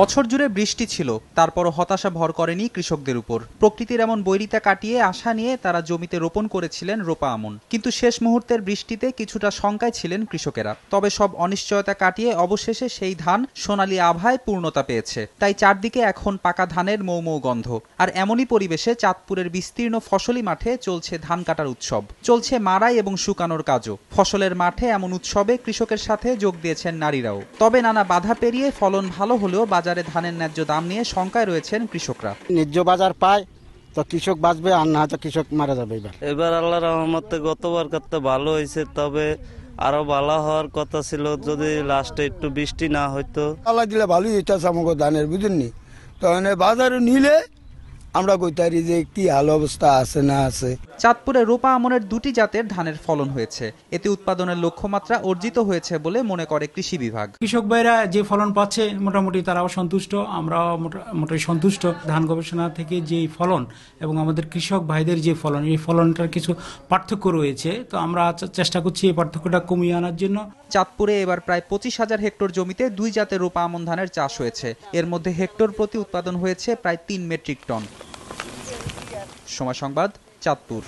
বছর জুড়ে বৃষ্টি ছিল তারপরও হতাশা ভর করেনি কৃষকদের উপর প্রকৃতির এমন বৈরিতা কাটিয়ে আশা নিয়ে তারা জমিতে রোপণ করেছিলেন রোপা আমন কিন্তু শেষ মুহূর্তের বৃষ্টিতে কিছুটা শঙ্কায় ছিলেন কৃষকেরা তবে সব অনিশ্চয়তা কাটিয়ে অবশেষে সেই ধান সোনালী আভায় পূর্ণতা পেয়েছে তাই চারদিকে এখন পাকা ধানের মৌ মৌ গন্ধ আর এমনই পরিবেশে চাঁদপুরের বিস্তীর্ণ ফসলি মাঠে চলছে ধান কাটার উৎসব চলছে মারাই এবং শুকানোর কাজও ফসলের মাঠে এমন উৎসবে কৃষকের সাথে যোগ দিয়েছেন নারীরাও তবে নানা বাধা পেরিয়ে ফলন ভালো হলেও বাজার বাজারে ধানের ন্যায্য দাম নিয়ে শঙ্কায় রয়েছেন কৃষকরা ন্যায্য বাজার পায় তো কৃষক বাঁচবে আর না তো কৃষক মারা যাবে এবার এবার আল্লাহ রহমতে গতবার করতে ভালো হয়েছে তবে আরো ভালো হওয়ার কথা ছিল যদি লাস্টে একটু বৃষ্টি না হইতো আল্লাহ দিলে ভালোই হইতে আচ্ছা আমাকে ধানের বুঝেননি তো বাজারে নিলে আমরা কইতারি যে কি হাল অবস্থা আছে না আছে চাঁদপুরে রোপা আমনের দুটি জাতের ধানের ফলন হয়েছে এতে উৎপাদনের লক্ষ্যমাত্রা অর্জিত হয়েছে বলে মনে করে কৃষি বিভাগ কৃষক ভাইরা যে ফলন পাচ্ছে মোটামুটি তারাও সন্তুষ্ট আমরাও মোটামুটি সন্তুষ্ট ধান গবেষণা থেকে যে ফলন এবং আমাদের কৃষক ভাইদের যে ফলন এই ফলনটার কিছু পার্থক্য রয়েছে তো আমরা চেষ্টা করছি এই পার্থক্যটা কমিয়ে আনার জন্য চাঁদপুরে এবার প্রায় পঁচিশ হাজার হেক্টর জমিতে দুই জাতের রোপা আমন ধানের চাষ হয়েছে এর মধ্যে হেক্টর প্রতি উৎপাদন হয়েছে প্রায় তিন মেট্রিক টন সময় সংবাদ চাঁদপুর